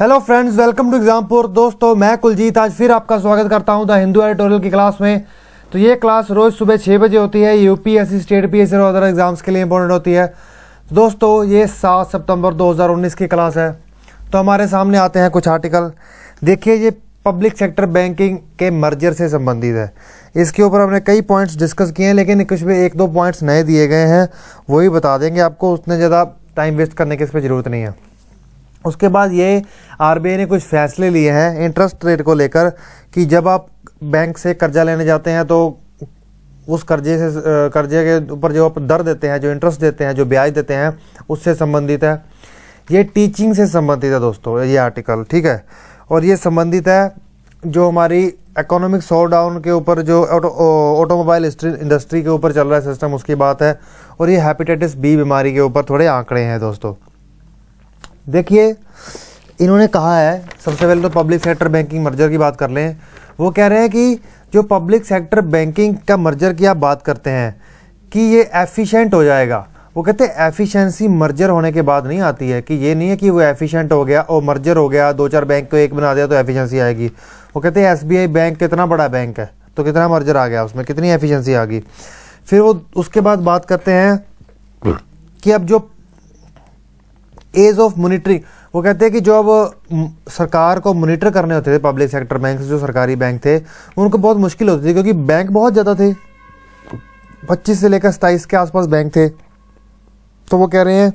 hello friends welcome to Exampur दोस्तों मैं कुलजीत आज फिर आपका स्वागत करता हूं द हिंदू एडिटोरियल की क्लास में तो ये क्लास रोज़ सुबह छः बजे होती है यूपीएससी स्टेट पी एस और अदर एग्ज़ाम्स के लिए इंपॉर्टेंट होती है तो दोस्तों ये सात सितंबर 2019 की क्लास है तो हमारे सामने आते हैं कुछ आर्टिकल देखिए ये पब्लिक सेक्टर बैंकिंग के मर्जर से संबंधित है इसके ऊपर हमने कई पॉइंट्स डिस्कस किए हैं लेकिन कुछ भी एक दो पॉइंट्स नए दिए गए हैं वही बता देंगे आपको उतने ज़्यादा टाइम वेस्ट करने की इस पर ज़रूरत नहीं है उसके बाद ये आरबीआई ने कुछ फैसले लिए हैं इंटरेस्ट रेट को लेकर कि जब आप बैंक से कर्जा लेने जाते हैं तो उस कर्जे से कर्जे के ऊपर जो आप दर देते हैं जो इंटरेस्ट देते हैं जो ब्याज देते हैं उससे संबंधित है ये टीचिंग से संबंधित है दोस्तों ये आर्टिकल ठीक है और ये संबंधित है जो हमारी इकोनॉमिक शो डाउन के ऊपर जो ऑटोमोबाइल इंडस्ट्री के ऊपर चल रहा है सिस्टम उसकी बात है और ये हेपेटाइटिस बी बीमारी के ऊपर थोड़े आंकड़े हैं दोस्तों देखिए इन्होंने कहा है सबसे पहले तो पब्लिक सेक्टर बैंकिंग मर्जर की बात कर लें वो कह रहे हैं कि जो पब्लिक सेक्टर बैंकिंग का मर्जर की आप बात करते हैं कि ये एफिशिएंट हो जाएगा वो कहते हैं एफिशिएंसी मर्जर होने के बाद नहीं आती है कि ये नहीं है कि वो एफिशिएंट हो गया और मर्जर हो गया दो चार बैंक को एक बना दिया तो एफिशिएंसी आएगी वो कहते हैं एसबीआई बैंक कितना बड़ा बैंक है तो कितना मर्जर आ गया उसमें कितनी एफिशिएंसी आ गई फिर वो उसके बाद बात करते हैं कि अब जो एज ऑफ मोनिटरिंग वो कहते हैं कि जो अब सरकार को मोनिटर करने होते थे पब्लिक सेक्टर बैंक जो सरकारी बैंक थे उनको बहुत मुश्किल होती थी क्योंकि बैंक बहुत ज़्यादा थे पच्चीस से लेकर सताईस के आसपास बैंक थे तो वो कह रहे हैं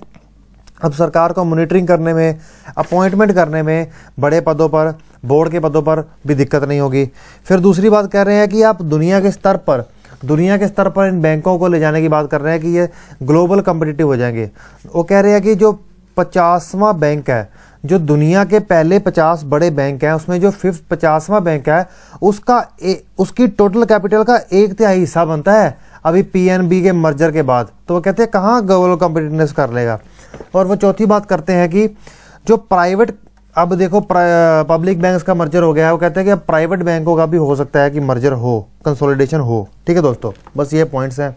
अब सरकार को मोनिटरिंग करने में अपॉइंटमेंट करने में बड़े पदों पर बोर्ड के पदों पर भी दिक्कत नहीं होगी फिर दूसरी बात कह रहे हैं कि आप दुनिया के स्तर पर दुनिया के स्तर पर इन बैंकों को ले जाने की बात कर रहे हैं कि ये ग्लोबल कम्पिटिटिव हो जाएंगे वो कह रहे हैं कि जो पचासवा बैंक है जो दुनिया के पहले पचास बड़े बैंक हैं उसमें जो फिफ्थ पचासवा बैंक है उसका ए, उसकी टोटल कैपिटल का एक तिहाई हिस्सा बनता है अभी पीएनबी के मर्जर के बाद तो वो कहते हैं कहाँ ग्लोबल कॉम्पिटिटनेस कर लेगा और वो चौथी बात करते हैं कि जो प्राइवेट अब देखो पब्लिक बैंक का मर्जर हो गया है वो कहते हैं कि अब प्राइवेट बैंकों का भी हो सकता है कि मर्जर हो कंसोलिडेशन हो ठीक है दोस्तों बस ये पॉइंट्स हैं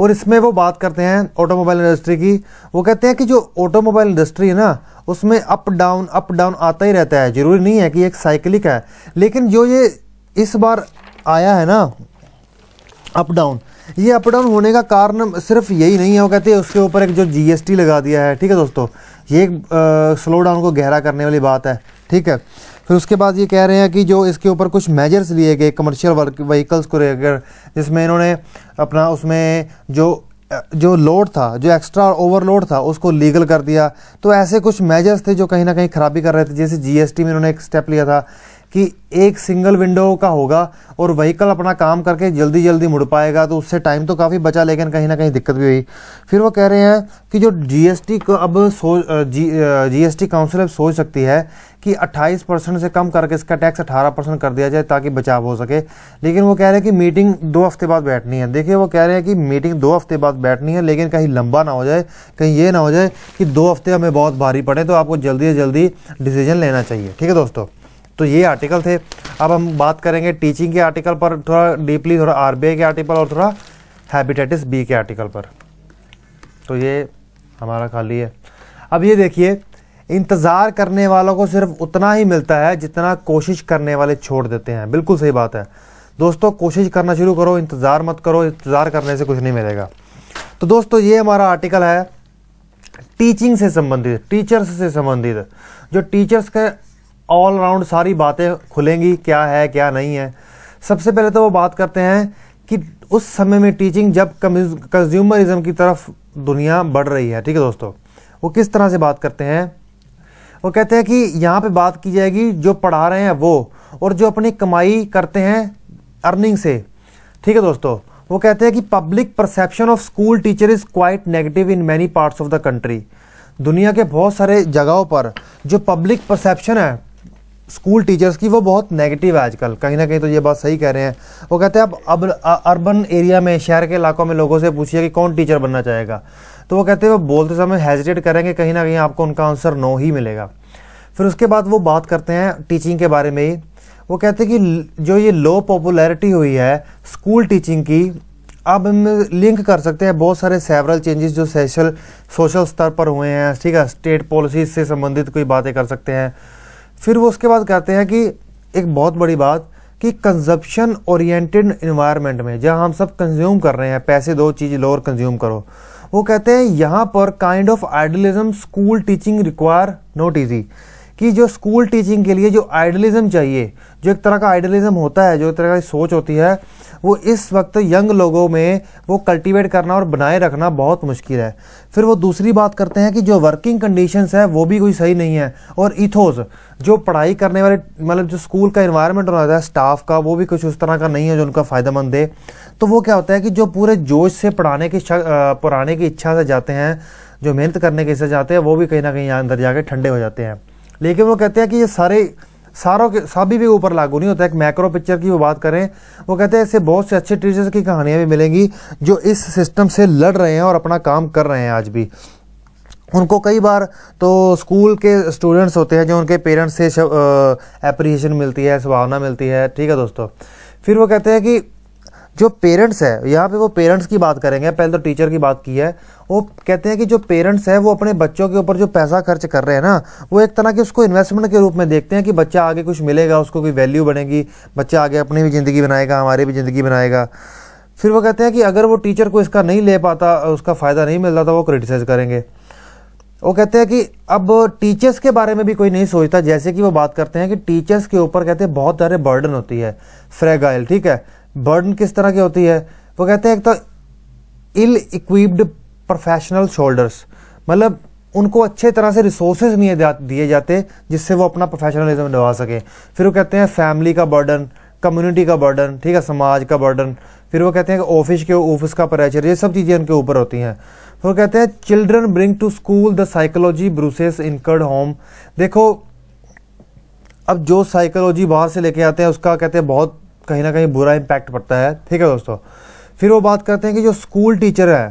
और इसमें वो बात करते हैं ऑटोमोबाइल इंडस्ट्री की वो कहते हैं कि जो ऑटोमोबाइल इंडस्ट्री है ना उसमें अप डाउन अप डाउन आता ही रहता है ज़रूरी नहीं है कि एक साइकिलिक है लेकिन जो ये इस बार आया है ना अप डाउन ये अप डाउन होने का कारण सिर्फ यही नहीं है वो कहते हैं उसके ऊपर एक जो जीएसटी लगा दिया है ठीक है दोस्तों ये एक स्लो डाउन को गहरा करने वाली बात है ठीक है फिर उसके बाद ये कह रहे हैं कि जो इसके ऊपर कुछ मेजर्स लिए गए कमर्शियल वर्क व्हीकल्स को लेकर जिसमें इन्होंने अपना उसमें जो जो लोड था जो एक्स्ट्रा ओवरलोड था उसको लीगल कर दिया तो ऐसे कुछ मेजर्स थे जो कहीं ना कहीं खराबी कर रहे थे जैसे जीएसटी में इन्होंने एक स्टेप लिया था कि एक सिंगल विंडो का होगा और व्हीकल अपना काम करके जल्दी जल्दी मुड़ पाएगा तो उससे टाइम तो काफ़ी बचा लेकिन कहीं ना कहीं दिक्कत भी हुई फिर वो कह रहे हैं कि जो जीएसटी को अब सोच जी जीएसटी काउंसिल अब सोच सकती है कि 28 परसेंट से कम करके इसका टैक्स 18 परसेंट कर दिया जाए ताकि बचाव हो सके लेकिन वो कह रहे हैं कि मीटिंग दो हफ्ते बाद बैठनी है देखिए वो कह रहे हैं कि मीटिंग दो हफ्ते बाद बैठनी है लेकिन कहीं लंबा ना हो जाए कहीं ये ना हो जाए कि दो हफ्ते हमें बहुत भारी पड़े तो आपको जल्दी से जल्दी डिसीजन लेना चाहिए ठीक है दोस्तों तो ये आर्टिकल थे अब हम बात करेंगे टीचिंग के आर्टिकल पर थोड़ा डीपली थोड़ा आर के आर्टिकल और थोड़ा हैबिटेटिस बी के आर्टिकल पर तो ये हमारा खाली है अब ये देखिए इंतज़ार करने वालों को सिर्फ उतना ही मिलता है जितना कोशिश करने वाले छोड़ देते हैं बिल्कुल सही बात है दोस्तों कोशिश करना शुरू करो इंतज़ार मत करो इंतज़ार करने से कुछ नहीं मिलेगा तो दोस्तों ये हमारा आर्टिकल है टीचिंग से संबंधित टीचर्स से संबंधित जो टीचर्स के ऑल राउंड सारी बातें खुलेंगी क्या है क्या नहीं है सबसे पहले तो वो बात करते हैं कि उस समय में टीचिंग जब कंज्यूमरिज्म की तरफ दुनिया बढ़ रही है ठीक है दोस्तों वो किस तरह से बात करते हैं और कहते हैं कि यहाँ पे बात की जाएगी जो पढ़ा रहे हैं वो और जो अपनी कमाई करते हैं अर्निंग से ठीक है दोस्तों वो कहते हैं कि public perception of school teacher is quite negative in many parts of the country दुनिया के बहुत सारे जगहों पर जो पब्लिक परसेप्शन है स्कूल टीचर्स की वो बहुत नेगेटिव है आजकल कहीं ना कहीं तो ये बात सही कह रहे हैं वो कहते हैं अब अब अर्बन एरिया में शहर के इलाकों में लोगों से पूछिए कि कौन टीचर बनना चाहेगा तो वो कहते हैं वो बोलते समय हेजिटेट करेंगे कहीं ना कहीं आपको उनका आंसर नो ही मिलेगा फिर उसके बाद वो बात करते हैं टीचिंग के बारे में ही वो कहते हैं कि जो ये लो पॉपुलैरिटी हुई है स्कूल टीचिंग की अब हम लिंक कर सकते हैं बहुत सारे सेवरल चेंजेस जो सोशल सोशल स्तर पर हुए हैं ठीक है स्टेट पॉलिसीज से संबंधित कोई बातें कर सकते हैं फिर वो उसके बाद कहते हैं कि एक बहुत बड़ी बात कि कंजप्शन ओरिएंटेड इन्वायरमेंट में जहां हम सब कंज्यूम कर रहे हैं पैसे दो चीज़ लो और कंज्यूम करो वो कहते हैं यहां पर kind of idealism school teaching require not easy कि जो स्कूल टीचिंग के लिए जो आइडलिज्म चाहिए जो एक तरह का आइडलिज्म होता है जो एक तरह की सोच होती है वो इस वक्त यंग लोगों में वो कल्टीवेट करना और बनाए रखना बहुत मुश्किल है फिर वो दूसरी बात करते हैं कि जो वर्किंग कंडीशंस है वो भी कोई सही नहीं है और इथोस जो पढ़ाई करने वाले मतलब जो स्कूल का इन्वायरमेंट होना है स्टाफ का वो भी कुछ उस तरह का नहीं है जो उनका फ़ायदेमंद दे तो वो क्या होता है कि जो पूरे जोश से पढ़ाने की पढ़ाने की इच्छा से जाते हैं जो मेहनत करने के हिस्से जाते हैं वो भी कहीं ना कहीं अंदर जाके ठंडे हो जाते हैं लेकिन वो कहते हैं कि ये सारे सारों के सभी भी ऊपर लागू नहीं होता एक मैक्रो पिक्चर की वो बात करें वो कहते हैं ऐसे बहुत से अच्छे टीचर्स की कहानियाँ भी मिलेंगी जो इस सिस्टम से लड़ रहे हैं और अपना काम कर रहे हैं आज भी उनको कई बार तो स्कूल के स्टूडेंट्स होते हैं जो उनके पेरेंट्स से एप्रिसिएशन मिलती है संभावना मिलती है ठीक है दोस्तों फिर वो कहते हैं कि जो पेरेंट्स है यहाँ पे वो पेरेंट्स की बात करेंगे पहले तो टीचर की बात की है वो कहते हैं कि जो पेरेंट्स है वो अपने बच्चों के ऊपर जो पैसा खर्च कर रहे हैं ना वो एक तरह के उसको इन्वेस्टमेंट के रूप में देखते हैं कि बच्चा आगे कुछ मिलेगा उसको कोई वैल्यू बनेगी बच्चा आगे अपनी भी ज़िंदगी बनाएगा हमारी भी ज़िंदगी बनाएगा फिर वो कहते हैं कि अगर वो टीचर को इसका नहीं ले पाता उसका फ़ायदा नहीं मिलता था तो वो क्रिटिसाइज़ करेंगे वो कहते हैं कि अब टीचर्स के बारे में भी कोई नहीं सोचता जैसे कि वो बात करते हैं कि टीचर्स के ऊपर कहते हैं बहुत सारे बर्डन होती है फ्रेगाइल ठीक है बर्डन किस तरह की होती है वो कहते हैं एक तो इल इक्विप्ड प्रोफेशनल शोल्डर्स मतलब उनको अच्छे तरह से रिसोर्सेज नहीं दिए जाते जिससे वो अपना प्रोफेशनलिज्म निभा सकें फिर वो कहते हैं फैमिली का बर्डन कम्युनिटी का बर्डन ठीक है समाज का बर्डन फिर वो कहते हैं कि ऑफिस के ऑफिस का प्रेचर ये सब चीज़ें उनके ऊपर होती हैं फिर वो कहते हैं children bring to school the psychology bruises incurred home देखो अब जो साइकोलॉजी बाहर से लेके आते हैं उसका कहते हैं बहुत कहीं ना कहीं बुरा इम्पैक्ट पड़ता है ठीक है दोस्तों फिर वो बात करते हैं कि जो स्कूल टीचर है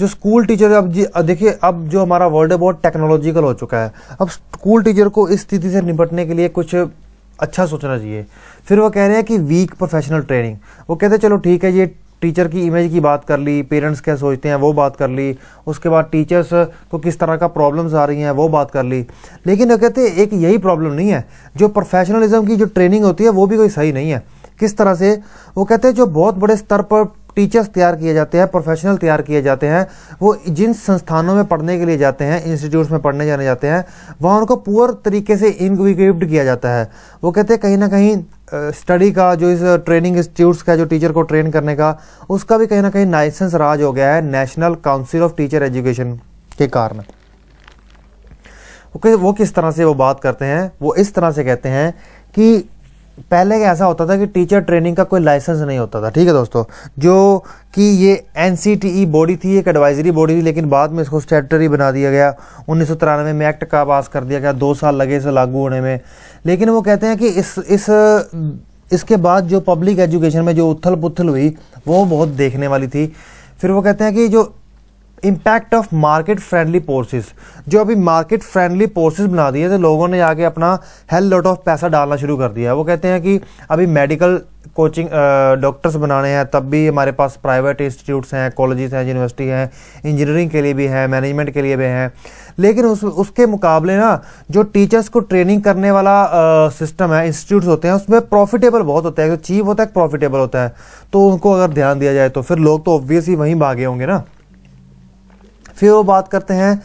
जो स्कूल टीचर अब देखिए अब जो हमारा वर्ल्ड है बहुत टेक्नोलॉजिकल हो चुका है अब स्कूल टीचर को इस स्थिति से निपटने के लिए कुछ अच्छा सोचना चाहिए फिर वो कह रहे हैं कि वीक प्रोफेशनल ट्रेनिंग वो कहते हैं चलो ठीक है ये टीचर की इमेज की बात कर ली पेरेंट्स क्या सोचते हैं वो बात कर ली उसके बाद टीचर्स को किस तरह का प्रॉब्लम्स आ रही हैं वो बात कर ली लेकिन वो कहते हैं एक यही प्रॉब्लम नहीं है जो प्रोफेशनलिज्म की जो ट्रेनिंग होती है वो भी कोई सही नहीं है किस तरह से वो कहते हैं जो बहुत बड़े स्तर पर टीचर्स तैयार किए जाते हैं प्रोफेशनल तैयार किए जाते हैं वो जिन संस्थानों में पढ़ने के लिए जाते हैं इंस्टीट्यूट्स में पढ़ने जाने जाते हैं वहाँ उनको पूर तरीके से इनविग्रेप्ड किया जाता है वो कहते हैं कहीं ना कहीं स्टडी का जो इस ट्रेनिंग इंस्टीट्यूट्स का जो टीचर को ट्रेन करने का उसका भी कहीं ना कहीं लाइसेंस राज हो गया है National Council of Teacher Education के कारण वो किस तरह से वो बात करते हैं वो इस तरह से कहते हैं कि पहले ऐसा होता था कि टीचर ट्रेनिंग का कोई लाइसेंस नहीं होता था ठीक है दोस्तों जो कि ये एन बॉडी e थी एक एडवाइजरी बॉडी थी लेकिन बाद में इसको स्टेटरी बना दिया गया उन्नीस में एक्ट का पास कर दिया गया दो साल लगे इसे लागू होने में लेकिन वो कहते हैं कि इस इस इसके बाद जो पब्लिक एजुकेशन में जो उथल पुथल हुई वो बहुत देखने वाली थी फिर वो कहते हैं कि जो impact of market friendly forces जो अभी मार्केट फ्रेंडली पोर्सेज बना दिए तो लोगों ने आगे अपना हेल लॉट ऑफ पैसा डालना शुरू कर दिया है वो कहते हैं कि अभी मेडिकल कोचिंग डॉक्टर्स बनाने हैं तब भी हमारे पास प्राइवेट इंस्टीट्यूट्स हैं कॉलेजेस हैं यूनिवर्सिटी हैं इंजीनियरिंग के लिए भी हैं मैनेजमेंट के लिए भी हैं लेकिन उस उसके मुकाबले ना जो टीचर्स को ट्रेनिंग करने वाला सिस्टम है इंस्टीट्यूट्स होते हैं उसमें प्रॉफिटेबल बहुत होता है जो चीप होता है प्रॉफिटेबल होता है तो उनको अगर ध्यान दिया जाए तो फिर लोग तो ऑब्वियसली वहीं भागे होंगे ना फिर वो बात करते हैं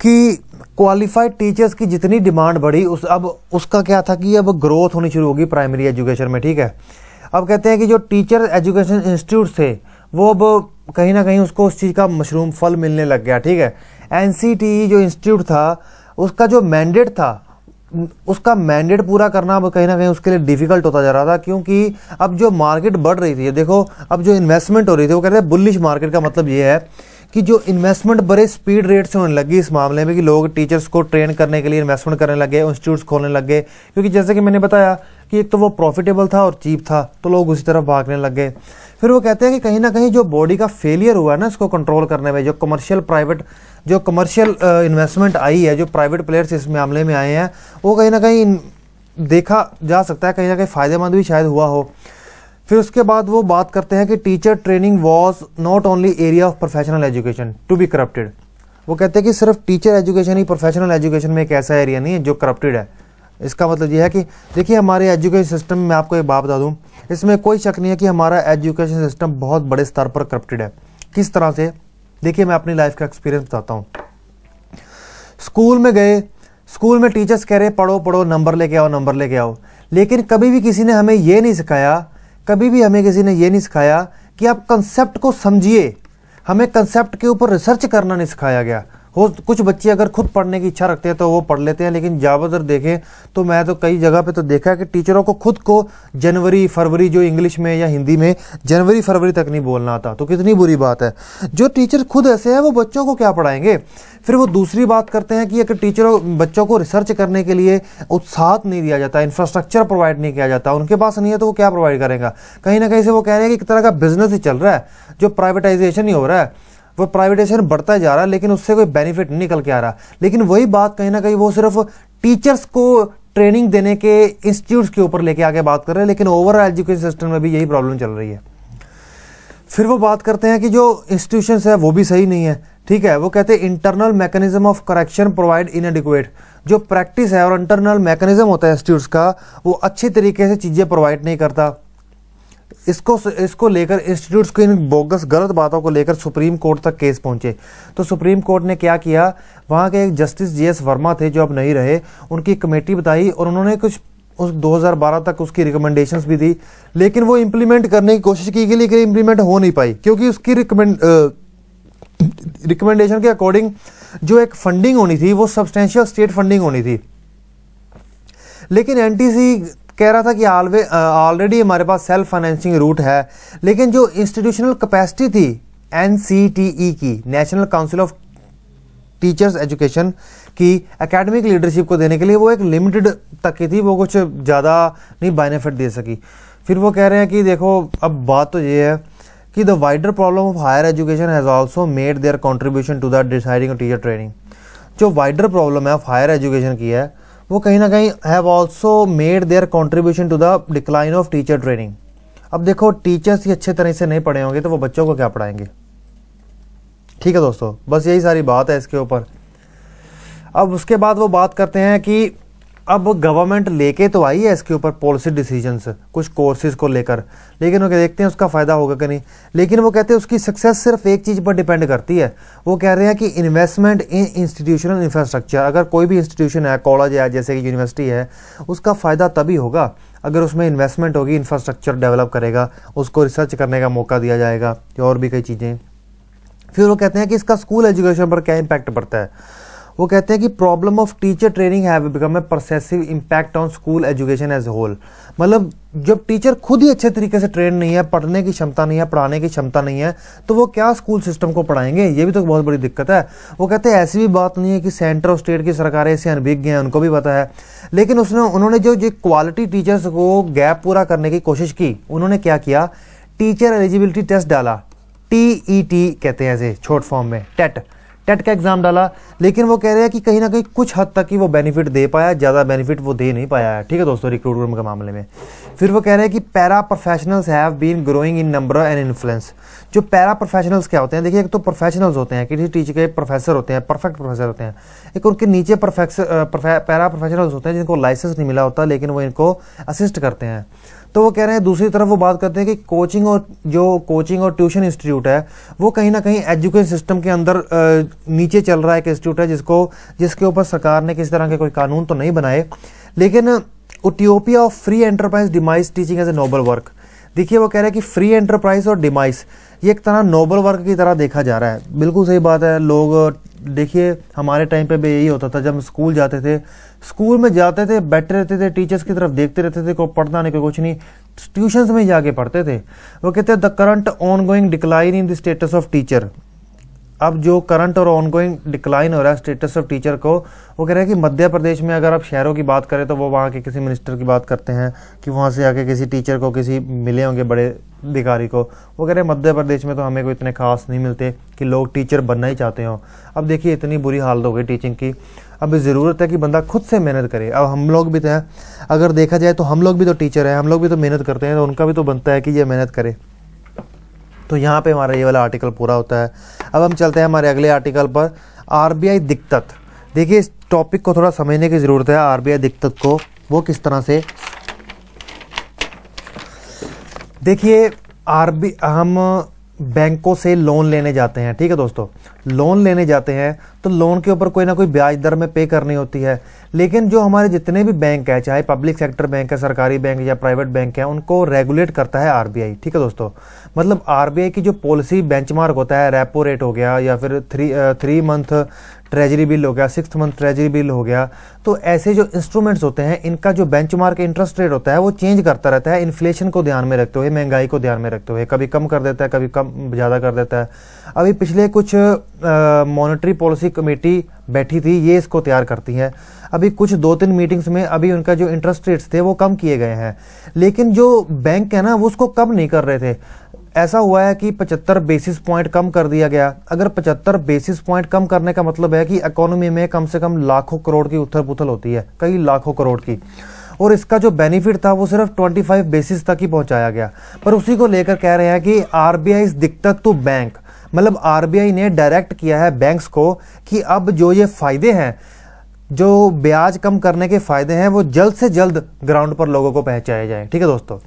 कि क्वालिफाइड टीचर्स की जितनी डिमांड बढ़ी उस अब उसका क्या था कि अब ग्रोथ होनी शुरू होगी प्राइमरी एजुकेशन में ठीक है अब कहते हैं कि जो टीचर एजुकेशन इंस्टीट्यूट थे वो अब कहीं ना कहीं उसको उस चीज़ का मशरूम फल मिलने लग गया ठीक है एन e जो इंस्टीट्यूट था उसका जो मैंडेट था उसका मैंडेट पूरा करना अब कहीं ना कहीं उसके लिए डिफिकल्ट होता जा रहा था क्योंकि अब जो मार्केट बढ़ रही थी देखो अब जो इन्वेस्टमेंट हो रही थी वो कह रहे बुलिश मार्केट का मतलब ये है कि जो इन्वेस्टमेंट बड़े स्पीड रेट से होने लगी इस मामले में कि लोग टीचर्स को ट्रेन करने के लिए इन्वेस्टमेंट करने लगे इंस्टीट्यूट्स खोलने लगे क्योंकि जैसे कि मैंने बताया कि एक तो वो प्रॉफिटेबल था और चीप था तो लोग उसी तरफ भागने लगे फिर वो कहते हैं कि कहीं ना कहीं जो बॉडी का फेलियर हुआ है ना इसको कंट्रोल करने में जो कमर्शियल प्राइवेट जो कमर्शियल इन्वेस्टमेंट आई है जो प्राइवेट प्लेयर्स इस मामले में आए हैं वो कहीं ना कहीं देखा जा सकता है कहीं ना कहीं फ़ायदेमंद भी शायद हुआ हो फिर उसके बाद वो बात करते हैं कि teacher training was not only area of professional education to be corrupted वो कहते हैं कि सिर्फ टीचर एजुकेशन ही प्रोफेशनल एजुकेशन में एक ऐसा एरिया नहीं है जो करप्टेड है इसका मतलब यह है कि देखिए हमारे एजुकेशन सिस्टम में आपको एक बात बता दूँ इसमें कोई शक नहीं है कि हमारा एजुकेशन सिस्टम बहुत बड़े स्तर पर करप्टेड है किस तरह से देखिए मैं अपनी लाइफ का एक्सपीरियंस बताता हूँ स्कूल में गए स्कूल में टीचर्स कह रहे पढ़ो पढ़ो नंबर लेके आओ नंबर लेके आओ लेकिन कभी भी किसी ने हमें ये नहीं सिखाया कभी भी हमें किसी ने ये नहीं सिखाया कि आप कंसेप्ट को समझिए हमें कंसेप्ट के ऊपर रिसर्च करना नहीं सिखाया गया हो कुछ बच्चे अगर खुद पढ़ने की इच्छा रखते हैं तो वो पढ़ लेते हैं लेकिन ज़्यादातर देखें तो मैं तो कई जगह पे तो देखा है कि टीचरों को खुद को जनवरी फरवरी जो इंग्लिश में या हिंदी में जनवरी फरवरी तक नहीं बोलना आता तो कितनी बुरी बात है जो टीचर खुद ऐसे हैं वो बच्चों को क्या पढ़ाएंगे फिर वो दूसरी बात करते हैं कि अगर टीचरों बच्चों को रिसर्च करने के लिए उत्साह नहीं दिया जाता इंफ्रास्ट्रक्चर प्रोवाइड नहीं किया जाता उनके पास नहीं है तो वो क्या प्रोवाइड करेगा कहीं ना कहीं से वो कह रहे हैं कि एक तरह का बिजनेस ही चल रहा है जो प्राइवेटाइजेशन ही हो रहा है वो प्राइवेटाइजेशन बढ़ता जा रहा है लेकिन उससे कोई बेनिफिट नहीं निकल के आ रहा लेकिन वही बात कहीं ना कहीं वो सिर्फ टीचर्स को ट्रेनिंग देने के इंस्टीट्यूट्स के ऊपर लेके आके बात कर रहे हैं लेकिन ओवरऑल एजुकेशन सिस्टम में भी यही प्रॉब्लम चल रही है फिर वो बात करते हैं कि जो इंस्टीट्यूशन है वो भी सही नहीं है ठीक है वो कहते हैं internal mechanism of correction provide inadequate जो प्रैक्टिस है और इंटरनल मैकेनिज्म होता है इंस्टीट्यूट्स का वो अच्छे तरीके से चीज़ें प्रोवाइड नहीं करता इसको इसको लेकर इंस्टीट्यूट्स को इन बोगस गलत बातों को लेकर सुप्रीम कोर्ट तक केस पहुंचे तो सुप्रीम कोर्ट ने क्या किया वहाँ के एक जस्टिस जीएस वर्मा थे जो अब नहीं रहे उनकी कमेटी बताई और उन्होंने कुछ उस 2012 तक उसकी रिकमेंडेशंस भी दी लेकिन वो इम्प्लीमेंट करने की कोशिश की गई लेकिन इम्प्लीमेंट हो नहीं पाई क्योंकि उसकी रिकमेंड रिकमेंडेशन के अकॉर्डिंग जो एक फंडिंग होनी थी वो सब्सटेंशियल स्टेट फंडिंग होनी थी लेकिन एनटीसी कह रहा था कि आलवे ऑलरेडी हमारे पास सेल्फ फाइनेंसिंग रूट है लेकिन जो इंस्टीट्यूशनल कैपेसिटी थी एन e की National Council of Teachers Education की एकेडमिक लीडरशिप को देने के लिए वो एक लिमिटेड तक की थी वो कुछ ज़्यादा नहीं बेनिफिट दे सकी फिर वो कह रहे हैं कि देखो अब बात तो ये है कि the wider problem of higher education has also made their contribution to the deciding teacher training जो वाइडर प्रॉब्लम है ऑफ हायर एजुकेशन की है वो कहीं ना कहीं have also made their contribution to the decline of teacher training अब देखो टीचर्स ही अच्छे तरह से नहीं पढ़े होंगे तो वो बच्चों को क्या पढ़ाएंगे ठीक है दोस्तों बस यही सारी बात है इसके ऊपर अब उसके बाद वो बात करते हैं कि अब गवर्नमेंट लेके तो आई है इसके ऊपर पॉलिसी डिसीजंस कुछ कोर्सेज को लेकर लेकिन वो देखते हैं उसका फ़ायदा होगा कि नहीं लेकिन वो कहते हैं उसकी सक्सेस सिर्फ एक चीज़ पर डिपेंड करती है वो कह रहे हैं कि इन्वेस्टमेंट इन इंस्टीट्यूशनल इंफ्रास्ट्रक्चर अगर कोई भी इंस्टीट्यूशन है कॉलेज है जैसे कि यूनिवर्सिटी है उसका फ़ायदा तभी होगा अगर उसमें इन्वेस्टमेंट होगी इंफ्रास्ट्रक्चर डेवलप करेगा उसको रिसर्च करने का मौका दिया जाएगा और भी कई चीज़ें फिर वो कहते हैं कि इसका स्कूल एजुकेशन पर क्या इम्पैक्ट पड़ता है वो कहते हैं कि problem of teacher training have become a pervasive impact on school education as a whole मतलब जब टीचर खुद ही अच्छे तरीके से ट्रेन नहीं है पढ़ने की क्षमता नहीं है पढ़ाने की क्षमता नहीं है तो वो क्या स्कूल सिस्टम को पढ़ाएंगे ये भी तो बहुत बड़ी दिक्कत है वो कहते हैं ऐसी भी बात नहीं है कि सेंटर और स्टेट की सरकारें ऐसे अनभिज्ञ हैं उनको भी पता है लेकिन उसने उन्होंने जो जो क्वालिटी टीचर्स को गैप पूरा करने की कोशिश की उन्होंने क्या किया टीचर एलिजिबिलिटी टेस्ट डाला टी ई टी कहते हैं ऐसे छोट फॉर्म में टेट टेट का एग्ज़ाम डाला लेकिन वो कह रहे हैं कि कहीं ना कहीं कुछ हद तक ही वो बेनिफिट दे पाया ज़्यादा बेनिफिट वो दे नहीं पाया है ठीक है दोस्तों रिक्रूटमेंट के मामले में फिर वो कह रहे हैं कि para professionals have been growing in number and influence जो पैरा प्रोफेशनल्स क्या होते हैं देखिए एक तो प्रोफेशनल्स होते हैं किसी टीचर के प्रोफेसर होते हैं परफेक्ट प्रोफेसर होते हैं एक उनके नीचे प्रोफेसर पैरा प्रोफेशनल्स होते हैं जिनको लाइसेंस नहीं मिला होता लेकिन वो इनको असिस्ट करते हैं तो वो कह रहे हैं दूसरी तरफ वो बात करते हैं कि कोचिंग और जो कोचिंग और ट्यूशन इंस्टीट्यूट है वो कहीं ना कहीं एजुकेशन सिस्टम के अंदर नीचे चल रहा है एक इंस्टीट्यूट है जिसको जिसके ऊपर सरकार ने किसी तरह के कोई कानून तो नहीं बनाए लेकिन utopia of free enterprise demise teaching as a noble work देखिए वो कह रहे हैं कि फ्री एंटरप्राइज और डिमाइस ये एक तरह नोबल वर्क की तरह देखा जा रहा है बिल्कुल सही बात है लोग देखिए हमारे टाइम पे भी यही होता था जब हम स्कूल जाते थे स्कूल में जाते थे बैठे रहते थे टीचर्स की तरफ देखते रहते थे कोई पढ़ना नहीं कोई कुछ नहीं ट्यूशन्स में जाके पढ़ते थे वो कहते the current ongoing decline in the status of teacher अब जो करंट और ऑनगोइंग डिक्लाइन हो रहा है स्टेटस ऑफ टीचर को वो कह रहे हैं कि मध्य प्रदेश में अगर आप शहरों की बात करें तो वो वहाँ के किसी मिनिस्टर की बात करते हैं कि वहाँ से आके किसी टीचर को किसी मिले होंगे बड़े भिखारी को वो कह रहे हैं मध्य प्रदेश में तो हमें कोई इतने खास नहीं मिलते कि लोग टीचर बनना ही चाहते हों अब देखिए इतनी बुरी हालत हो गई टीचिंग की अब ज़रूरत है कि बंदा खुद से मेहनत करे अब हम लोग भी तो हैं अगर देखा जाए तो हम लोग भी तो टीचर हैं हम लोग भी तो मेहनत करते हैं तो उनका भी तो बनता है कि ये मेहनत करे तो यहाँ पे हमारा ये वाला आर्टिकल पूरा होता है अब हम चलते हैं हमारे अगले आर्टिकल पर आर दिक्कत देखिए इस टॉपिक को थोड़ा समझने की ज़रूरत है आर दिक्कत को वो किस तरह से देखिए आरबी हम बैंकों से लोन लेने जाते हैं ठीक है दोस्तों लोन लेने जाते हैं तो लोन के ऊपर कोई ना कोई ब्याज दर में पे करनी होती है लेकिन जो हमारे जितने भी बैंक है चाहे पब्लिक सेक्टर बैंक है सरकारी बैंक या प्राइवेट बैंक है उनको रेगुलेट करता है आरबीआई ठीक है दोस्तों मतलब आरबीआई की जो पॉलिसी बेंचमार्क होता है रेपो रेट हो गया या फिर three three month treasury bill हो गया सिक्स मंथ ट्रेजरी बिल हो गया तो ऐसे जो इंस्ट्रूमेंट्स होते हैं इनका जो बेंचमार्क इंटरेस्ट रेट होता है वो चेंज करता रहता है इन्फ्लेशन को ध्यान में रखते हुए महंगाई को ध्यान में रखते हुए कभी कम कर देता है कभी कम ज़्यादा कर देता है अभी पिछले कुछ मॉनिटरी पॉलिसी कमेटी बैठी थी ये इसको तैयार करती है अभी कुछ दो तीन मीटिंग्स में अभी उनका जो इंटरेस्ट रेट्स थे वो कम किए गए हैं लेकिन जो बैंक है ना वो उसको कम नहीं कर रहे थे ऐसा हुआ है कि 75 बेसिस पॉइंट कम कर दिया गया अगर 75 बेसिस पॉइंट कम करने का मतलब है कि इकोनॉमी में कम से कम लाखों करोड़ की उथल पुथल होती है कई लाखों करोड़ की और इसका जो बेनिफिट था वो सिर्फ 25 बेसिस तक ही पहुंचाया गया पर उसी को लेकर कह रहे हैं कि आर बी आई दिक्कत टू तो बैंक मतलब आरबीआई ने डायरेक्ट किया है बैंक्स को कि अब जो ये फायदे हैं जो ब्याज कम करने के फायदे हैं वो जल्द से जल्द ग्राउंड पर लोगों को पहुंचाए जाए ठीक है दोस्तों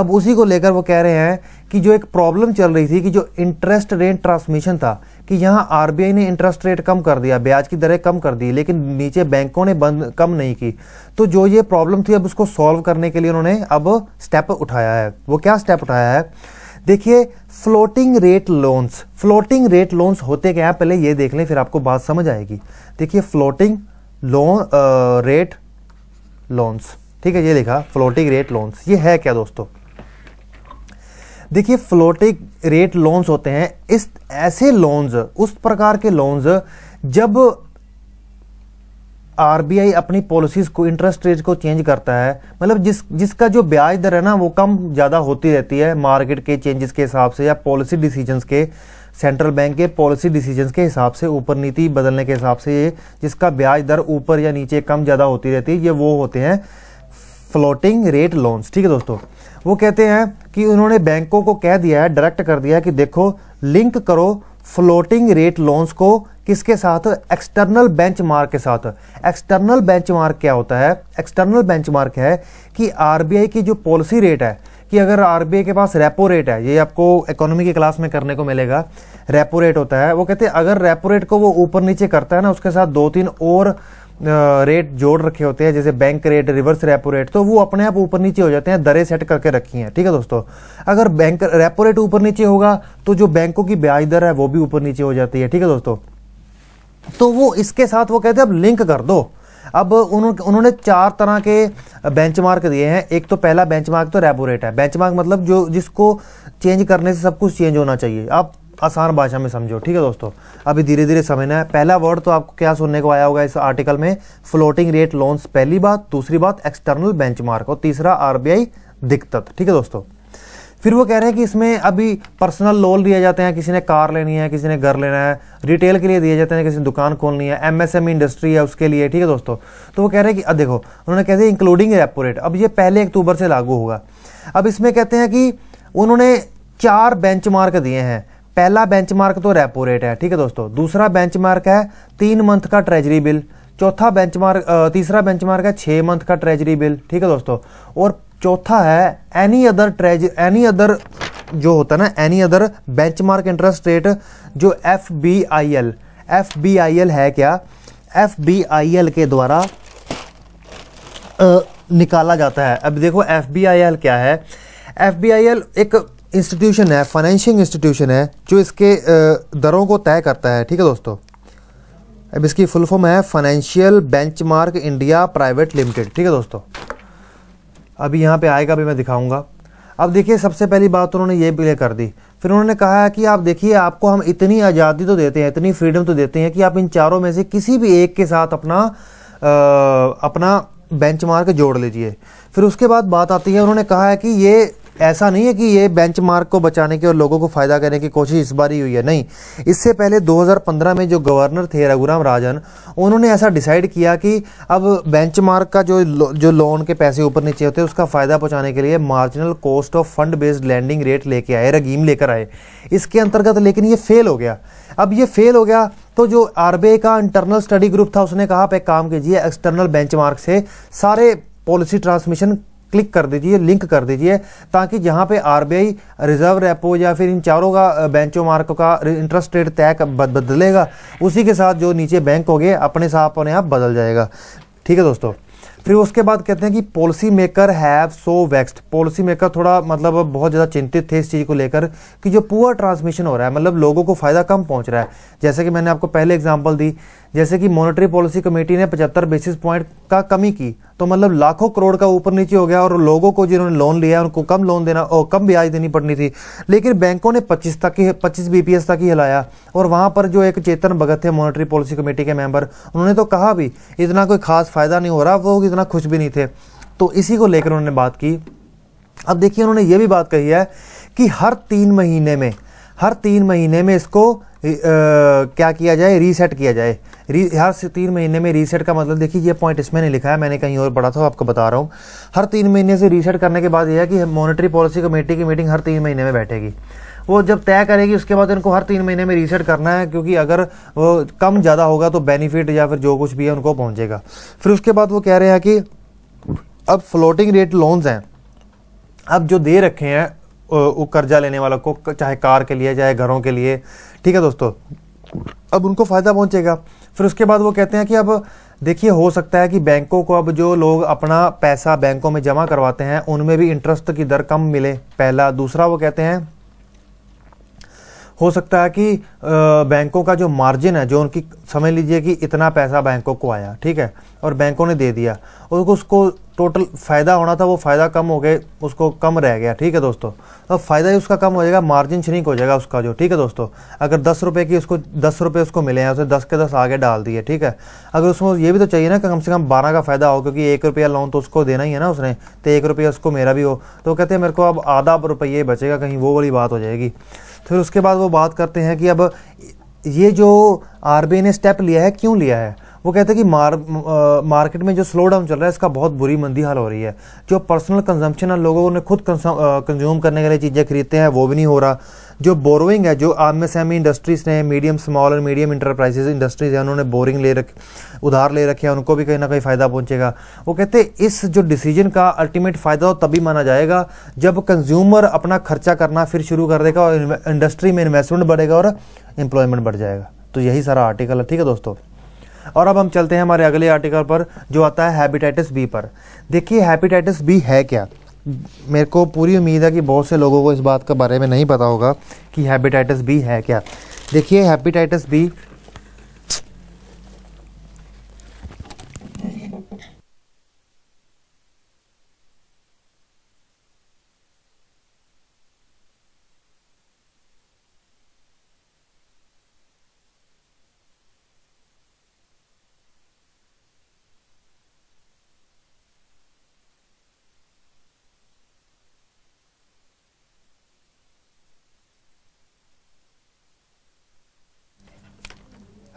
अब उसी को लेकर वो कह रहे हैं कि जो एक प्रॉब्लम चल रही थी कि जो इंटरेस्ट रेट ट्रांसमिशन था कि यहाँ आरबीआई ने इंटरेस्ट रेट कम कर दिया ब्याज की दरें कम कर दी लेकिन नीचे बैंकों ने बंद कम नहीं की तो जो ये प्रॉब्लम थी अब उसको सॉल्व करने के लिए उन्होंने अब स्टेप उठाया है वो क्या स्टेप उठाया है देखिए floating rate loans floating rate loans होते क्या है पहले ये देख लें फिर आपको बात समझ आएगी देखिए फ्लोटिंग लोन रेट लोन्स ठीक है ये लिखा फ्लोटिंग रेट लोन्स ये है क्या दोस्तों देखिए फ्लोटिंग रेट लोन्स होते हैं इस ऐसे लोन्स उस प्रकार के लोन्स जब आरबीआई अपनी पॉलिसीज को इंटरेस्ट रेट को चेंज करता है मतलब जिस जिसका जो ब्याज दर है ना वो कम ज़्यादा होती रहती है मार्केट के चेंजेस के हिसाब से या पॉलिसी डिसीजंस के सेंट्रल बैंक के पॉलिसी डिसीजंस के हिसाब से ऊपर नीति बदलने के हिसाब से ये जिसका ब्याज दर ऊपर या नीचे कम ज़्यादा होती रहती है ये वो होते हैं फ्लोटिंग रेट लोन्स ठीक है दोस्तों वो कहते हैं कि उन्होंने बैंकों को कह दिया है डायरेक्ट कर दिया है कि देखो लिंक करो फ्लोटिंग रेट लोन्स को किसके साथ एक्सटर्नल बेंचमार्क के साथ एक्सटर्नल बेंचमार्क क्या होता है एक्सटर्नल बेंचमार्क है कि आरबीआई की जो पॉलिसी रेट है कि अगर आरबीआई के पास रेपो रेट है ये आपको इकोनॉमी की क्लास में करने को मिलेगा रेपो रेट होता है वो कहते हैं अगर रेपो रेट को वो ऊपर नीचे करता है ना उसके साथ दो तीन और रेट जोड़ रखे होते हैं जैसे bank rate reverse repo rate तो वो अपने आप ऊपर नीचे हो जाते हैं दरें सेट करके रखी हैं ठीक है दोस्तों अगर बैंक रेपो रेट ऊपर नीचे होगा तो जो बैंकों की ब्याज दर है वो भी ऊपर नीचे हो जाती है ठीक है दोस्तों तो वो इसके साथ वो कहते हैं अब लिंक कर दो अब उन्होंने उन्होंने चार तरह के बेंचमार्क दिए हैं एक तो पहला बेंचमार्क तो रेपो रेट है बेंचमार्क मतलब जो जिसको चेंज करने से सब कुछ चेंज होना चाहिए आप आसान भाषा में समझो ठीक है दोस्तों अभी धीरे धीरे समझना है पहला वर्ड तो आपको क्या सुनने को आया होगा इस आर्टिकल में फ्लोटिंग रेट लोन्स पहली बात दूसरी बात एक्सटर्नल बेंचमार्क और तीसरा आरबीआई दिक्कत ठीक है दोस्तों फिर वो कह रहे हैं कि इसमें अभी पर्सनल लोन दिए जाते हैं किसी ने कार लेनी है किसी ने घर लेना है रिटेल के लिए दिए जाते हैं किसी ने दुकान खोलनी है एमएसएमई इंडस्ट्री e है उसके लिए ठीक है दोस्तों तो वो कह रहे हैं कि अब देखो उन्होंने कहते हैं इंक्लूडिंग रेपो रेट अब ये पहले अक्टूबर से लागू होगा अब इसमें कहते हैं कि उन्होंने चार बेंच मार्क दिए हैं पहला बेंचमार्क तो रेपो रेट है ठीक है दोस्तों दूसरा बेंचमार्क है तीन मंथ का ट्रेजरी बिल चौथा बेंचमार्क तीसरा बेंचमार्क है छः मंथ का ट्रेजरी बिल ठीक है दोस्तों और चौथा है एनी अदर ट्रेज एनी अदर जो होता है ना any other benchmark interest rate जो F B I L F B I L है क्या एफ बी आई एल के द्वारा निकाला जाता है अब देखो एफ बी आई एल क्या है एफ बी आई एल एक इंस्टीट्यूशन है फाइनेंशियल इंस्टीट्यूशन है जो इसके दरों को तय करता है ठीक है दोस्तों अब इसकी फुल फॉर्म है financial benchmark India private limited ठीक है दोस्तों अभी यहाँ पे आएगा भी मैं दिखाऊंगा अब देखिए सबसे पहली बात तो उन्होंने ये क्लियर कर दी फिर उन्होंने कहा है कि आप देखिए आपको हम इतनी आज़ादी तो देते हैं इतनी फ्रीडम तो देते हैं कि आप इन चारों में से किसी भी एक के साथ अपना आ, अपना बेंचमार्क जोड़ लीजिए फिर उसके बाद बात आती है उन्होंने कहा है कि ये ऐसा नहीं है कि ये बेंचमार्क को बचाने के और लोगों को फ़ायदा करने की कोशिश इस बार ही हुई है नहीं इससे पहले 2015 में जो गवर्नर थे रघुराम राजन उन्होंने ऐसा डिसाइड किया कि अब बेंचमार्क का जो लो, जो लोन के पैसे ऊपर नीचे होते हैं उसका फ़ायदा पहुंचाने के लिए marginal cost of fund based lending rate लेके आए रगीम लेकर आए इसके अंतर्गत लेकिन ये फेल हो गया अब ये फेल हो गया तो जो आर का इंटरनल स्टडी ग्रुप था उसने कहा आप एक काम कीजिए एक्सटर्नल बेंचमार्क से सारे पॉलिसी ट्रांसमिशन क्लिक कर दीजिए लिंक कर दीजिए ताकि जहाँ पे आरबीआई रिजर्व रेपो या फिर इन चारों का बेंचो मार्क का इंटरेस्ट रेट तय बदलेगा उसी के साथ जो नीचे बैंक हो गए अपने साथ अपने आप बदल जाएगा ठीक है दोस्तों फिर उसके बाद कहते हैं कि policy maker have so vexed policy maker थोड़ा मतलब बहुत ज़्यादा चिंतित थे इस चीज़ को लेकर कि जो पुअर ट्रांसमिशन हो रहा है मतलब लोगों को फ़ायदा कम पहुंच रहा है जैसे कि मैंने आपको पहले एग्जांपल दी जैसे कि मॉनेटरी पॉलिसी कमेटी ने 75 बेसिस पॉइंट का कमी की तो मतलब लाखों करोड़ का ऊपर नीचे हो गया और लोगों को जिन्होंने लोन लिया उनको कम लोन देना और कम ब्याज देनी पड़नी थी लेकिन बैंकों ने 25 तक ही पच्चीस बी तक ही हिलाया और वहां पर जो एक चेतन भगत थे मॉनेटरी पॉलिसी कमेटी के मेंबर उन्होंने तो कहा भी इतना कोई खास फायदा नहीं हो रहा वो इतना खुश भी नहीं थे तो इसी को लेकर उन्होंने बात की अब देखिए उन्होंने ये भी बात कही है कि हर तीन महीने में हर तीन महीने में इसको आ, क्या किया जाए रीसेट किया जाए हर से तीन महीने में रीसेट का मतलब देखिए ये पॉइंट इसमें नहीं लिखा है मैंने कहीं और पढ़ा था आपको बता रहा हूँ हर तीन महीने से रीसेट करने के बाद यह है कि मॉनिटरी पॉलिसी कमेटी की मीटिंग हर तीन महीने में बैठेगी वो जब तय करेगी उसके बाद इनको हर तीन महीने में रीसेट करना है क्योंकि अगर वो कम ज़्यादा होगा तो बेनिफिट या फिर जो कुछ भी है उनको पहुँचेगा फिर उसके बाद वो कह रहे हैं कि अब फ्लोटिंग रेट लोन्स हैं अब जो दे रखे हैं कर्जा लेने वालों को चाहे कार के लिए चाहे घरों के लिए ठीक है दोस्तों अब उनको फ़ायदा पहुंचेगा फिर उसके बाद वो कहते हैं कि अब देखिए हो सकता है कि बैंकों को अब जो लोग अपना पैसा बैंकों में जमा करवाते हैं उनमें भी इंटरेस्ट की दर कम मिले पहला दूसरा वो कहते हैं हो सकता है कि बैंकों का जो मार्जिन है जो उनकी समझ लीजिए कि इतना पैसा बैंकों को आया ठीक है और बैंकों ने दे दिया और उसको टोटल फ़ायदा होना था वो फ़ायदा कम हो गया उसको कम रह गया ठीक है दोस्तों तो फ़ायदा ही उसका कम हो जाएगा मार्जिन श्रिंक हो जाएगा उसका जो ठीक है दोस्तों अगर दस रुपये की उसको दस रुपये उसको मिले हैं उसे दस के दस आगे डाल दिए ठीक है अगर उसमें ये भी तो चाहिए ना कम से कम बारह का फ़ायदा हो क्योंकि एक रुपया लोन तो उसको देना ही है ना उसने तो एक रुपया उसको मेरा भी हो तो कहते हैं मेरे को अब आधा रुपये बचेगा कहीं वो वाली बात हो जाएगी फिर उसके बाद वो बात करते हैं कि अब ये जो आर ने स्टेप लिया है क्यों लिया है वो कहते हैं कि मार, आ, मार्केट में जो स्लो डाउन चल रहा है इसका बहुत बुरी मंदी हाल हो रही है जो पर्सनल कंजम्पशन है लोगों ने खुद कंज्यूम करने के लिए चीज़ें खरीदते हैं वो भी नहीं हो रहा जो बोरोइंग है जो आम में सैमी इंडस्ट्रीज ने मीडियम स्मॉल और मीडियम इंटरप्राइजेज इंडस्ट्रीज है उन्होंने बोरिंग ले रख उधार ले रखे हैं उनको भी कहीं ना कहीं फ़ायदा पहुंचेगा वो कहते हैं इस जो डिसीजन का अल्टीमेट फ़ायदा तो तभी माना जाएगा जब कंज्यूमर अपना खर्चा करना फिर शुरू कर देगा और इंडस्ट्री में इन्वेस्टमेंट बढ़ेगा और एम्प्लॉयमेंट बढ़ जाएगा तो यही सारा आर्टिकल है ठीक है दोस्तों और अब हम चलते हैं हमारे अगले आर्टिकल पर जो आता है हैपेटाइटिस बी पर देखिए हैपीटाइटिस बी है क्या मेरे को पूरी उम्मीद है कि बहुत से लोगों को इस बात के बारे में नहीं पता होगा कि हैपेटाइटिस बी है क्या देखिए हैपेटाइटिस बी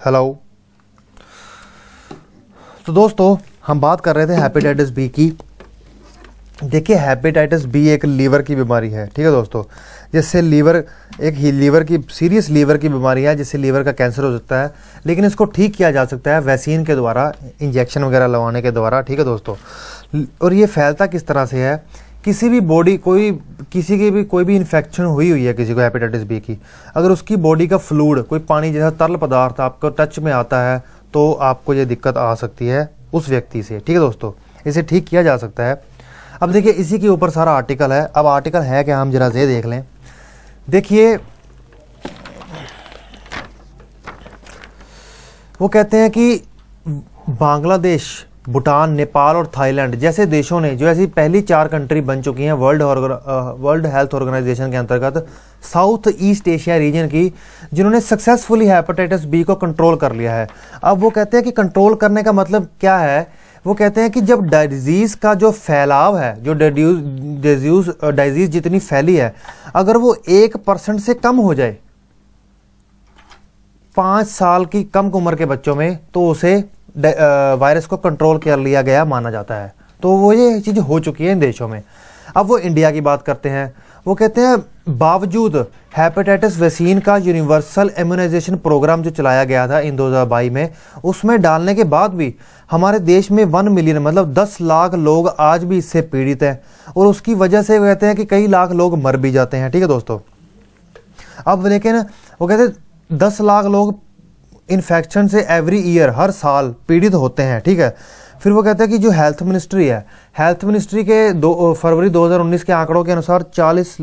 हेलो तो दोस्तों हम बात कर रहे थे हेपेटाइटिस बी की देखिए हेपेटाइटिस बी एक लीवर की बीमारी है ठीक है दोस्तों जिससे लीवर एक ही लीवर की सीरियस लीवर की बीमारी है जिससे लीवर का कैंसर हो सकता है लेकिन इसको ठीक किया जा सकता है वैक्सीन के द्वारा इंजेक्शन वगैरह लगाने के द्वारा ठीक है दोस्तों और ये फैलता किस तरह से है किसी भी बॉडी कोई किसी की भी कोई भी इन्फेक्शन हुई हुई है किसी को हेपेटाइटिस बी की अगर उसकी बॉडी का फ्लूड कोई पानी जैसा तरल पदार्थ आपको टच में आता है तो आपको ये दिक्कत आ सकती है उस व्यक्ति से ठीक है दोस्तों इसे ठीक किया जा सकता है अब देखिए इसी के ऊपर सारा आर्टिकल है अब आर्टिकल है क्या हम जरा ये देख लें देखिए वो कहते हैं कि बांग्लादेश भूटान नेपाल और थाईलैंड जैसे देशों ने जो ऐसी पहली चार कंट्री बन चुकी हैं वर्ल्ड वर्ल्ड हेल्थ ऑर्गेनाइजेशन के अंतर्गत साउथ ईस्ट एशिया रीजन की जिन्होंने सक्सेसफुली हेपेटाइटिस बी को कंट्रोल कर लिया है अब वो कहते हैं कि कंट्रोल करने का मतलब क्या है वो कहते हैं कि जब डिजीज़ का जो फैलाव है जो डिजीज डिजीज़ जितनी फैली है अगर वो एक परसेंट से कम हो जाए पांच साल की कम उम्र के बच्चों में तो उसे वायरस को कंट्रोल कर लिया गया माना जाता है तो वो ये चीज़ हो चुकी है इन देशों में अब वो इंडिया की बात करते हैं वो कहते हैं बावजूद हेपेटाइटिस वैक्सीन का यूनिवर्सल इम्यूनाइजेशन प्रोग्राम जो चलाया गया था इन दो में उसमें डालने के बाद भी हमारे देश में वन मिलियन मतलब दस लाख लोग आज भी इससे पीड़ित हैं और उसकी वजह से कहते हैं कि कई लाख लोग मर भी जाते हैं ठीक है दोस्तों अब लेकिन वो कहते हैं दस लाख लोग इन्फेक्शन से एवरी ईयर हर साल पीड़ित होते हैं ठीक है फिर वो कहते हैं कि जो हेल्थ मिनिस्ट्री है हेल्थ मिनिस्ट्री के दो फरवरी 2019 के आंकड़ों के अनुसार 40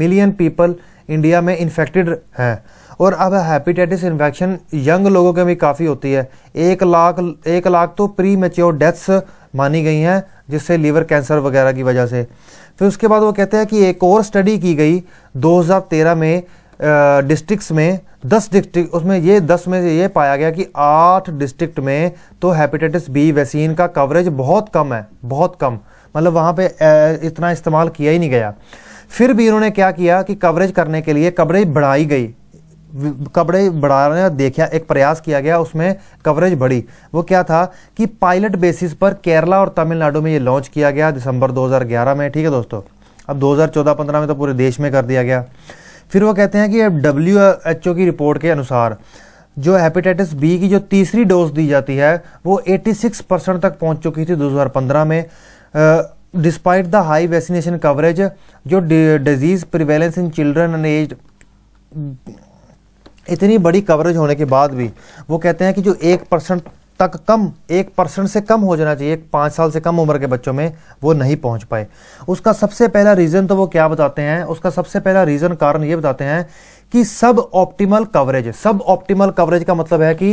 मिलियन पीपल इंडिया में इन्फेक्टेड हैं और अब हेपेटाइटिस इन्फेक्शन यंग लोगों के भी काफ़ी होती है एक लाख एक लाख तो प्री मेच्योर डेथ्स मानी गई हैं जिससे लीवर कैंसर वगैरह की वजह से फिर उसके बाद वो कहते हैं कि एक और स्टडी की गई 2013 में डिस्ट्रिक्ट्स में दस डिस्ट्रिक्ट उसमें ये दस में से ये पाया गया कि आठ डिस्ट्रिक्ट में तो हेपेटाइटिस बी वैक्सीन का कवरेज बहुत कम है बहुत कम मतलब वहाँ पे इतना इस्तेमाल किया ही नहीं गया फिर भी इन्होंने क्या किया कि कवरेज करने के लिए कवरेज बढ़ाई गई कवरेज बढ़ाने देखा एक प्रयास किया गया उसमें कवरेज बढ़ी वो क्या था कि पायलट बेसिस पर केरला और तमिलनाडु में ये लॉन्च किया गया दिसंबर 2011 में ठीक है दोस्तों अब 2014-15 में तो पूरे देश में कर दिया गया फिर वो कहते हैं कि अब डब्ल्यू एच ओ की रिपोर्ट के अनुसार जो हेपेटाइटिस बी की जो तीसरी डोज दी जाती है वो 86 परसेंट तक पहुंच चुकी थी 2015 में despite the high vaccination coverage जो disease prevalence in children and age इतनी बड़ी कवरेज होने के बाद भी वो कहते हैं कि जो एक परसेंट तक कम एक परसेंट से कम हो जाना चाहिए पाँच साल से कम उम्र के बच्चों में वो नहीं पहुंच पाए उसका सबसे पहला रीज़न तो वो क्या बताते हैं उसका सबसे पहला रीज़न कारण ये बताते हैं कि suboptimal coverage suboptimal coverage का मतलब है कि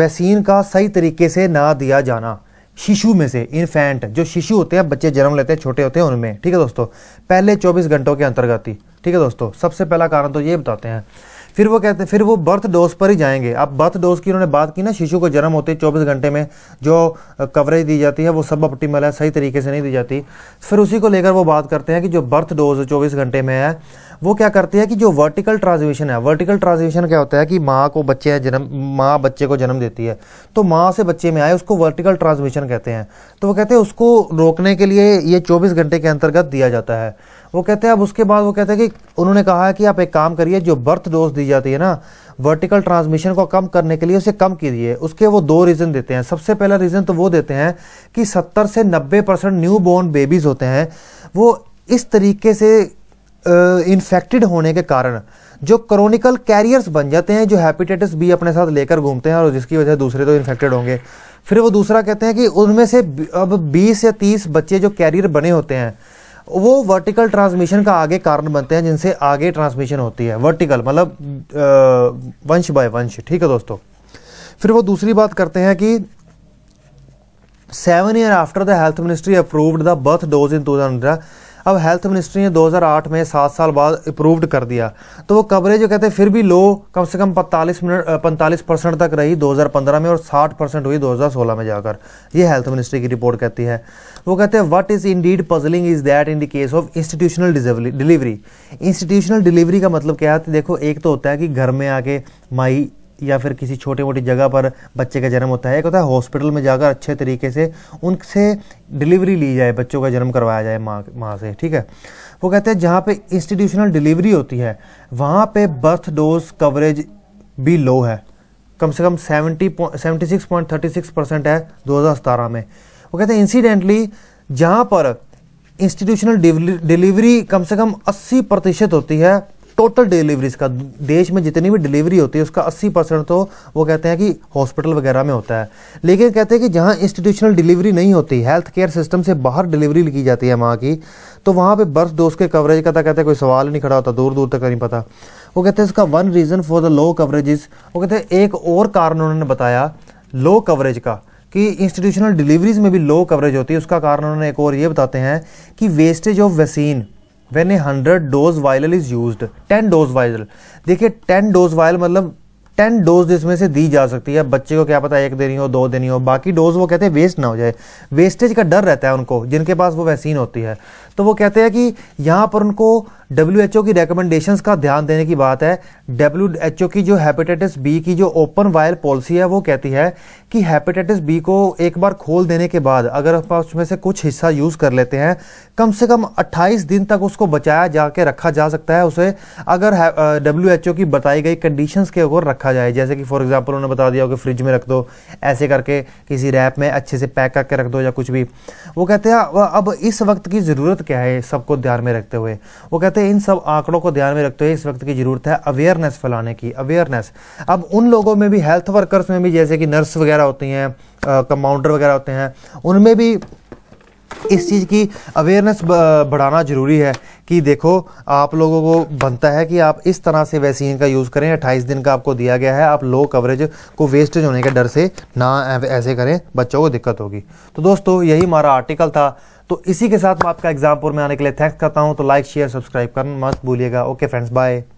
वैक्सीन का सही तरीके से ना दिया जाना शिशु में से इन्फेंट जो शिशु होते हैं बच्चे जन्म लेते हैं छोटे होते हैं उनमें ठीक है दोस्तों पहले 24 घंटों के अंतर्गत ही ठीक है दोस्तों सबसे पहला कारण तो ये बताते हैं फिर वो कहते हैं फिर वो बर्थ डोज पर ही जाएंगे अब बर्थ डोज की उन्होंने बात की ना शिशु को जन्म होते चौबीस घंटे में जो कवरेज दी जाती है वो सब ऑप्टिमल है सही तरीके से नहीं दी जाती फिर उसी को लेकर वो बात करते हैं कि जो बर्थ डोज चौबीस घंटे में है वो क्या करती है कि जो वर्टिकल ट्रांसमिशन है वर्टिकल ट्रांसमिशन क्या होता है कि माँ को बच्चे जन्म माँ बच्चे को जन्म देती है तो माँ से बच्चे में आए उसको वर्टिकल ट्रांसमिशन कहते हैं तो वो कहते हैं उसको रोकने के लिए ये चौबीस घंटे के अंतर्गत दिया जाता है वो कहते हैं अब उसके बाद वो कहते हैं कि उन्होंने कहा है कि आप एक काम करिए जो बर्थ डोज दी जाती है ना वर्टिकल ट्रांसमिशन को कम करने के लिए उसे कम कीजिए उसके वो दो रीज़न देते हैं सबसे पहला रीज़न तो वो देते हैं कि सत्तर से नब्बे परसेंट न्यू बॉर्न बेबीज़ होते हैं वो इस तरीके से इन्फेक्टेड होने के कारण जो क्रोनिकल कैरियर्स बन जाते हैं जो हैपिटेटिस बी अपने साथ लेकर घूमते हैं और जिसकी वजह से दूसरे तो इन्फेक्टेड होंगे फिर वो दूसरा कहते हैं कि उनमें से अब 20 या 30 बच्चे जो कैरियर बने होते हैं वो वर्टिकल ट्रांसमिशन का आगे कारण बनते हैं जिनसे आगे ट्रांसमिशन होती है वर्टिकल मतलब वंश बाय वंश ठीक है दोस्तों फिर वो दूसरी बात करते हैं कि seven year after the health ministry approved the birth dose in two thousand अब हेल्थ मिनिस्ट्री ने 2008 में सात साल बाद अप्रूव्ड कर दिया तो वो कवरेज जो कहते हैं फिर भी लो कम से कम पैंतालीस मिनट पैंतालीस परसेंट तक रही 2015 में और 60 परसेंट हुई 2016 में जाकर ये हेल्थ मिनिस्ट्री की रिपोर्ट कहती है वो कहते हैं what is indeed puzzling is that in the case of institutional delivery institutional delivery का मतलब क्या है तो देखो एक तो होता है कि घर में आके माई या फिर किसी छोटे मोटी जगह पर बच्चे का जन्म होता है एक होता है हॉस्पिटल में जाकर अच्छे तरीके से उनसे डिलीवरी ली जाए बच्चों का जन्म करवाया जाए माँ माँ से ठीक है वो कहते हैं जहाँ पे इंस्टीट्यूशनल डिलीवरी होती है वहाँ पे बर्थ डोज कवरेज भी लो है कम से कम seventy seventy six point thirty six percent है दो हज़ार सतारह में वो कहते हैं इंसिडेंटली जहाँ पर इंस्टीट्यूशनल डिलीवरी कम से कम अस्सी प्रतिशत होती है टोटल डिलीवरीज का देश में जितनी भी डिलीवरी होती है उसका 80 परसेंट तो वो कहते हैं कि हॉस्पिटल वगैरह में होता है लेकिन कहते हैं कि जहाँ इंस्टीट्यूशनल डिलीवरी नहीं होती हेल्थ केयर सिस्टम से बाहर डिलीवरी की जाती है वहाँ की तो वहाँ पर बर्थ डोज के कवरेज का तो कहते हैं कोई सवाल नहीं खड़ा होता दूर दूर तक नहीं पता वो कहते हैं इसका one reason for the low coverage वो कहते हैं एक और कारण उन्होंने बताया लो कवरेज का कि इंस्टीट्यूशनल डिलीवरीज में भी लो कवरेज होती है उसका कारण उन्होंने एक और ये बताते हैं कि wastage of vaccine when a hundred dose vial is use ten dose vial देखिए टेन डोज वायल मतलब टेन डोज इसमें से दी जा सकती है बच्चे को क्या पता एक देनी हो दो देनी हो बाकी डोज वो कहते हैं वेस्ट ना हो जाए वेस्टेज का डर रहता है उनको जिनके पास वो वैक्सीन होती है तो वो कहते हैं कि यहाँ पर उनको डब्ल्यू की रिकमेंडेशंस का ध्यान देने की बात है डब्ल्यू की जो हेपेटाइटिस बी की जो ओपन वायल पॉलिसी है वो कहती है कि हेपेटाइटिस बी को एक बार खोल देने के बाद अगर आप उसमें से कुछ हिस्सा यूज़ कर लेते हैं कम से कम 28 दिन तक उसको बचाया जाके रखा जा सकता है उसे अगर डब्ल्यू की बताई गई कंडीशन के ऊपर रखा जाए जैसे कि फॉर एग्जाम्पल उन्होंने बता दिया कि फ्रिज में रख दो ऐसे करके किसी रैप में अच्छे से पैक करके रख दो या कुछ भी वो कहते हैं अब इस वक्त की ज़रूरत क्या है सबको ध्यान में रखते हुए वो कहते हैं इन सब आंकड़ों को ध्यान में रखते हुए इस वक्त की ज़रूरत है अवेयरनेस फैलाने की अवेयरनेस अब उन लोगों में भी हेल्थ वर्कर्स में भी जैसे कि नर्स वगैरह होती हैं कंपाउंडर वगैरह होते हैं उनमें भी इस चीज़ की अवेयरनेस बढ़ाना ज़रूरी है कि देखो आप लोगों को बनता है कि आप इस तरह से वैक्सीन का यूज़ करें अट्ठाईस दिन का आपको दिया गया है आप लो कवरेज को वेस्टेज होने के डर से ना ऐसे करें बच्चों को दिक्कत होगी तो दोस्तों यही हमारा आर्टिकल था तो इसी के साथ मैं आपका एग्जामपुर में आने के लिए थैंक्स करता हूँ तो लाइक शेयर सब्सक्राइब करना मत भूलिएगा ओके फ्रेंड्स बाय